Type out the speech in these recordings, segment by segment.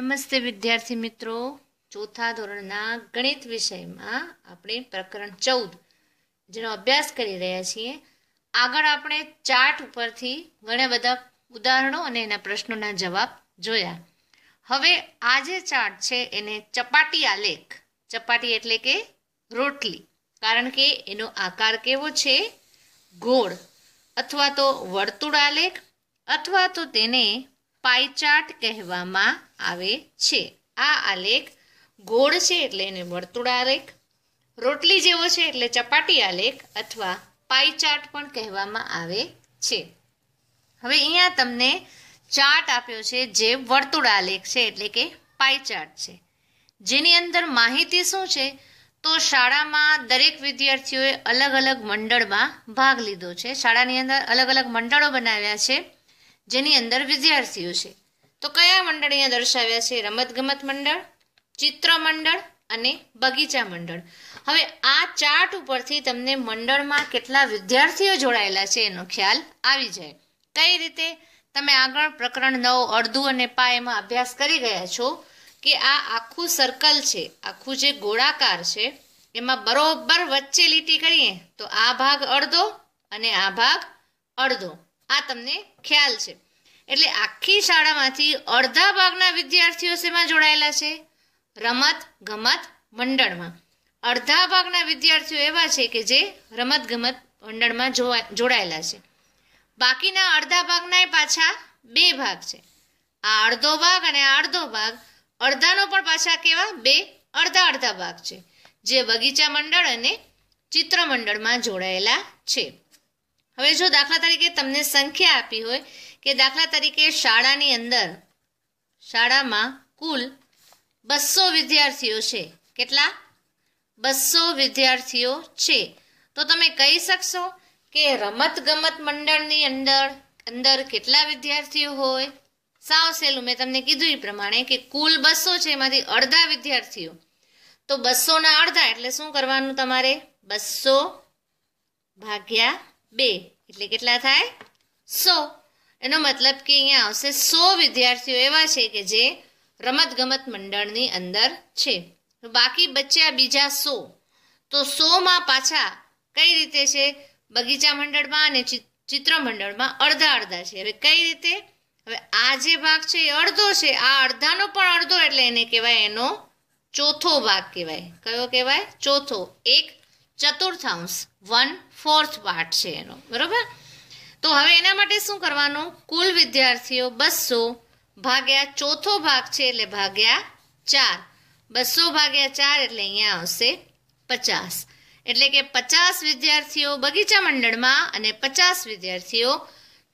નમસ્તે વિદ્યાર્થી મિત્રો ચોથા ધોરણના ગણિત વિષયમાં આપણે પ્રકરણ ચૌદ જેનો અભ્યાસ કરી રહ્યા છીએ આગળ આપણે ચાર્ટ ઉપરથી ઘણા બધા ઉદાહરણો અને એના પ્રશ્નોના જવાબ જોયા હવે આ જે ચાર્ટ છે એને ચપાટી આલેખ ચપાટી એટલે કે રોટલી કારણ કે એનો આકાર કેવો છે ગોળ અથવા તો વર્તુળ આલેખ અથવા તો તેને પાઈ ચાર્ટ કહેવામાં આવે છે આ આલેખ ગોળ છે એટલે એને વર્તુળ આલેખ રોટલી જેવો છે એટલે ચપાટી આલેખ અથવા પાઈ ચાર્ટ પણ કહેવામાં આવે છે હવે અહીંયા તમને ચાર્ટ આપ્યો છે જે વર્તુળ આલેખ છે એટલે કે પાઈ ચાર્ટ છે જેની અંદર માહિતી શું છે તો શાળામાં દરેક વિદ્યાર્થીઓએ અલગ અલગ મંડળમાં ભાગ લીધો છે શાળાની અંદર અલગ અલગ મંડળો બનાવ્યા છે જેની અંદર વિદ્યાર્થીઓ છે તો કયા મંડળ અહીંયા દર્શાવ્યા છે રમતગમત મંડળ ચિત્ર મંડળ અને બગીચા મંડળ હવે આ ચાર્ટ ઉપરથી તમને મંડળમાં કેટલા વિદ્યાર્થીઓ જોડાયેલા છે એનો ખ્યાલ આવી જાય કઈ રીતે તમે આગળ પ્રકરણ નવ અડધું અને પાયમાં અભ્યાસ કરી ગયા છો કે આ આખું સર્કલ છે આખું જે ગોળાકાર છે એમાં બરોબર વચ્ચે લીટી કરીએ તો આ ભાગ અડધો અને આ ભાગ અડધો આ તમને ખ્યાલ છે એટલે આખી શાળામાંથી અડધા ભાગના વિદ્યાર્થીઓ શેમાં જોડાયેલા છે રમત ગમત મંડળમાં અડધા ભાગના વિદ્યાર્થીઓ એવા છે કે જે રમત ગમત મંડળમાં જોડાયેલા છે બાકીના અડધા ભાગના પાછા બે ભાગ છે આ અડધો ભાગ અને આ અડધો ભાગ અડધાનો પણ પાછા કેવા બે અડધા અડધા ભાગ છે જે બગીચા મંડળ અને ચિત્ર મંડળમાં જોડાયેલા છે હવે જો દાખલા તરીકે તમને સંખ્યા આપી હોય કે દાખલા તરીકે શાળાની અંદર શાળામાં કુલ બસો વિદ્યાર્થીઓ છે કેટલા બસો વિદ્યાર્થીઓ છે તો તમે કહી શકશો કે રમત ગમત મંડળની અંદર અંદર કેટલા વિદ્યાર્થીઓ હોય સાવ સહેલું મેં તમને કીધું એ પ્રમાણે કે કુલ બસો છે એમાંથી અડધા વિદ્યાર્થીઓ તો બસોના અડધા એટલે શું કરવાનું તમારે બસો ભાગ્યા બે એટલે કેટલા થાય સો એનો મતલબ કે અહીંયા આવશે સો વિદ્યાર્થીઓ એવા છે કે જે રમતગમત મંડળની અંદર છે બાકી બચ્યા બીજા સો તો સોમાં પાછા કઈ રીતે છે બગીચા મંડળમાં અને ચિત્ર મંડળમાં અડધા અડધા છે હવે કઈ રીતે હવે આ જે ભાગ છે એ અડધો છે આ અડધાનો પણ અડધો એટલે એને કહેવાય એનો ચોથો ભાગ કહેવાય કયો કહેવાય ચોથો એક ચતુર્થાંશ વન ફોર્થ પાર્ટ છે એનો બરાબર તો હવે એના માટે શું કરવાનું કુલ વિદ્યાર્થીઓ બસો ભાગ્યા ચોથો ભાગ છે એટલે ભાગ્યા ચાર બસો ભાગ્યા ચાર એટલે અહીંયા આવશે પચાસ એટલે કે પચાસ વિદ્યાર્થીઓ બગીચા મંડળમાં અને પચાસ વિદ્યાર્થીઓ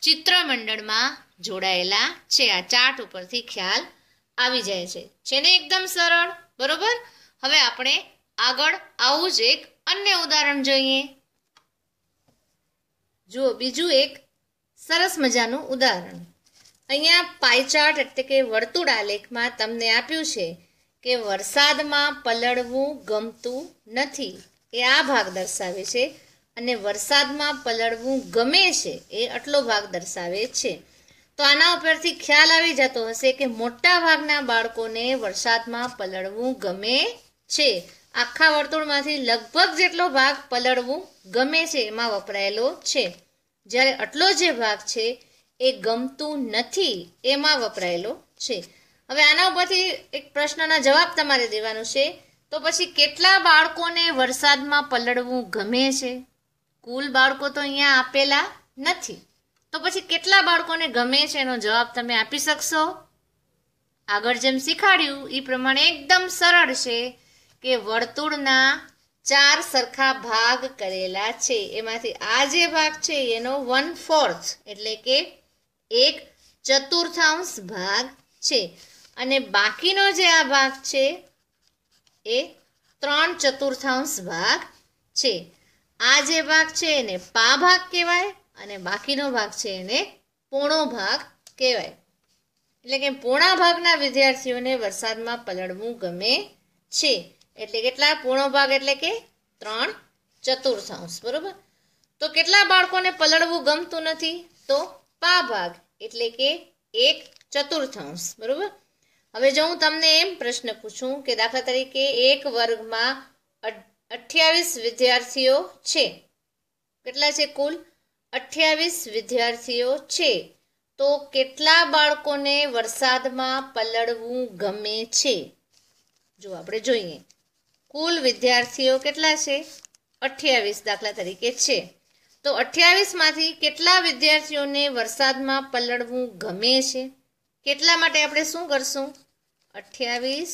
ચિત્ર મંડળમાં જોડાયેલા છે આ ચાર્ટ ઉપરથી ખ્યાલ આવી જાય છે છે ને એકદમ સરળ બરોબર હવે આપણે આગળ આવું જ એક અન્ય ઉદાહરણ જોઈએ જુઓ બીજું એક સરસ મજાનું ઉદાહરણ અહીંયા પાયચાર્ટ એટલે કે વર્તુળ આલેખમાં તમને આપ્યું છે કે વરસાદમાં પલળવું ગમતું નથી એ આ ભાગ દર્શાવે છે અને વરસાદમાં પલળવું ગમે છે એ આટલો ભાગ દર્શાવે છે તો આના ઉપરથી ખ્યાલ આવી જતો હશે કે મોટા ભાગના બાળકોને વરસાદમાં પલળવું ગમે છે આખા વર્તુળમાંથી લગભગ જેટલો ભાગ પલળવું ગમે છે એમાં વપરાયેલો છે જ્યારે આટલો જે ભાગ છે એ ગમતું નથી એમાં વપરાયેલો છે હવે આના ઉપરથી એક પ્રશ્નના જવાબ તમારે દેવાનો છે તો પછી કેટલા બાળકોને વરસાદમાં પલળવું ગમે છે કુલ બાળકો તો અહીંયા આપેલા નથી તો પછી કેટલા બાળકોને ગમે છે એનો જવાબ તમે આપી શકશો આગળ જેમ શીખાડ્યું એ પ્રમાણે એકદમ સરળ છે કે વર્તુળના ચાર સરખા ભાગ કરેલા છે એમાંથી આ જે ભાગ છે એનો વન ફોર્થ એટલે કે એક ચતુર્થાંશ ભાગ છે અને બાકીનો જે આ ભાગ છે એ ત્રણ ચતુર્થાંશ ભાગ છે આ જે ભાગ છે એને પા ભાગ કહેવાય અને બાકીનો ભાગ છે એને પોણો ભાગ કહેવાય એટલે કે પોણા ભાગના વિદ્યાર્થીઓને વરસાદમાં પલળવું ગમે છે એટલે કેટલા પૂર્ણ ભાગ એટલે કે ત્રણ ચતુર્થાંશ બરોબર તો કેટલા બાળકોને પલળવું ગમતું નથી તો પા ભાગ એટલે કે એક ચતુર્થાંશ બરોબર હવે જો હું તમને એમ પ્રશ્ન પૂછું કે દાખલા તરીકે એક વર્ગમાં અઠ્યાવીસ વિદ્યાર્થીઓ છે કેટલા છે કુલ અઠ્યાવીસ વિદ્યાર્થીઓ છે તો કેટલા બાળકોને વરસાદમાં પલળવું ગમે છે જો આપણે જોઈએ કુલ વિદ્યાર્થીઓ કેટલા છે અઠ્યાવીસ દાખલા તરીકે છે તો અઠ્યાવીસમાંથી કેટલા વિદ્યાર્થીઓને વરસાદમાં પલળવું ગમે છે કેટલા માટે આપણે શું કરશું અઠ્યાવીસ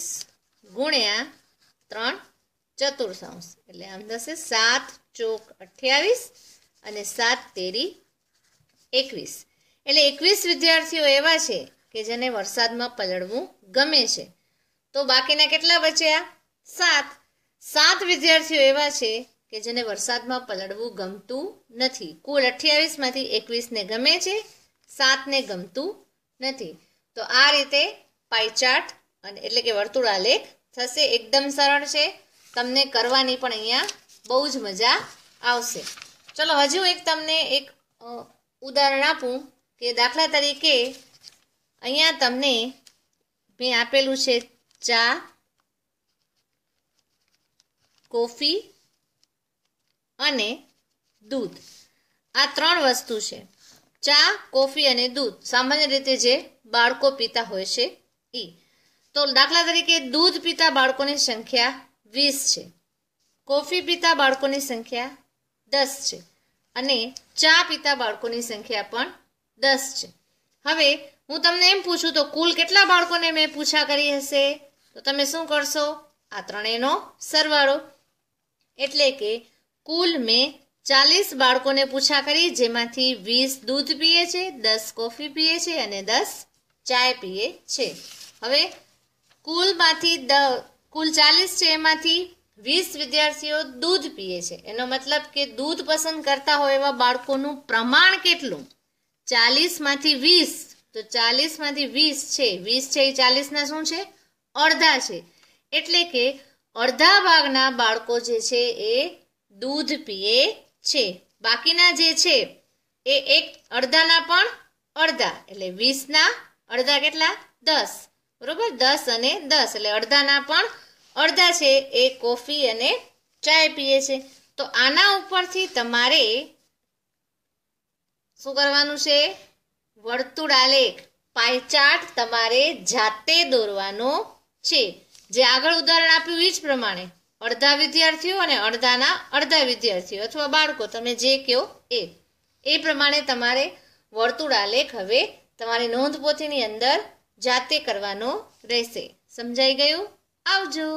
ગુણ્યા ત્રણ ચતુર્થાંશ એટલે આમ થશે સાત ચોક અઠ્યાવીસ અને સાત તેરી એકવીસ એટલે એકવીસ વિદ્યાર્થીઓ એવા છે કે જેને વરસાદમાં પલળવું ગમે છે તો બાકીના કેટલા બચ્યા સાત સાત વિદ્યાર્થીઓ એવા છે કે જેને વરસાદમાં પલળવું ગમતું નથી કુલ અઠ્યાવીસમાંથી એકવીસને ગમે છે સાતને ગમતું નથી તો આ રીતે પાઈચાર્ટ અને એટલે કે વર્તુળાલેખ થશે એકદમ સરળ છે તમને કરવાની પણ અહીંયા બહુ જ મજા આવશે ચલો હજુ એક તમને એક ઉદાહરણ આપું કે દાખલા તરીકે અહીંયા તમને મેં આપેલું છે ચા કોફી અને દૂધ આ ત્રણ વસ્તુ છે ચા કોફી અને દૂધ સામાન્ય રીતે જે બાળકો પીતા હોય છે એ તો દાખલા તરીકે દૂધ પીતા બાળકોની સંખ્યા વીસ છે કોફી પીતા બાળકોની સંખ્યા દસ છે અને ચા પીતા બાળકોની સંખ્યા પણ દસ છે હવે હું તમને એમ પૂછું તો કુલ કેટલા બાળકોને મેં પૂછા કરી હશે તો તમે શું કરશો આ ત્રણેયનો સરવાળો એટલે કે કુલ મેં ચાલીસ બાળકોને પૂછા કરી જેમાંથી વીસ દૂધ પીએ છે દસ કોફી પીએ છે અને દસ ચાય પીએ છે હવે કુલમાંથી દ કુલ ચાલીસ છે એમાંથી વીસ વિદ્યાર્થીઓ દૂધ પીએ છે એનો મતલબ કે દૂધ પસંદ કરતા હોય એવા બાળકોનું પ્રમાણ કેટલું ચાલીસમાંથી વીસ તો ચાલીસમાંથી વીસ છે વીસ છે એ ચાલીસના શું છે અડધા છે એટલે કે અડધા ભાગના બાળકો જે છે એ દૂધ પીએ છે બાકીના જે છે એ એક અડધાના પણ અડધા એટલે વીસના અડધા કેટલા દસ બરોબર દસ અને દસ એટલે અડધાના પણ અડધા છે એ કોફી અને ચાય પીએ છે તો આના ઉપરથી તમારે શું કરવાનું છે વર્તુળ વર્તુળાલેખ પાયચાર્ટ તમારે જાતે દોરવાનો છે જે આગળ ઉદાહરણ આપ્યું એ જ પ્રમાણે અડધા વિદ્યાર્થીઓ અને અડધાના અડધા વિદ્યાર્થીઓ અથવા બાળકો તમે જે કહો એ એ પ્રમાણે તમારે વર્તુળ આલેખ હવે તમારી નોંધપોથીની અંદર જાતે કરવાનો રહેશે સમજાઈ ગયું આવજો